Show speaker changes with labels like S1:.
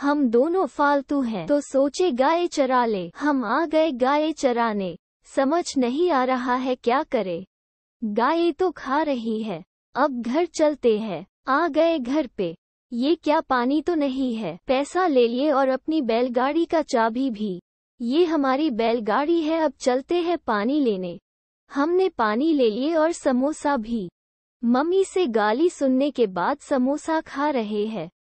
S1: हम दोनों फालतू हैं तो सोचे गाय चरा ले हम आ गए गाय चराने समझ नहीं आ रहा है क्या करे गाय तो खा रही है अब घर चलते हैं आ गए घर पे ये क्या पानी तो नहीं है पैसा ले लिए और अपनी बैलगाड़ी का चाबी भी ये हमारी बैलगाड़ी है अब चलते हैं पानी लेने हमने पानी ले लिए और समोसा भी मम्मी से गाली सुनने के बाद समोसा खा रहे हैं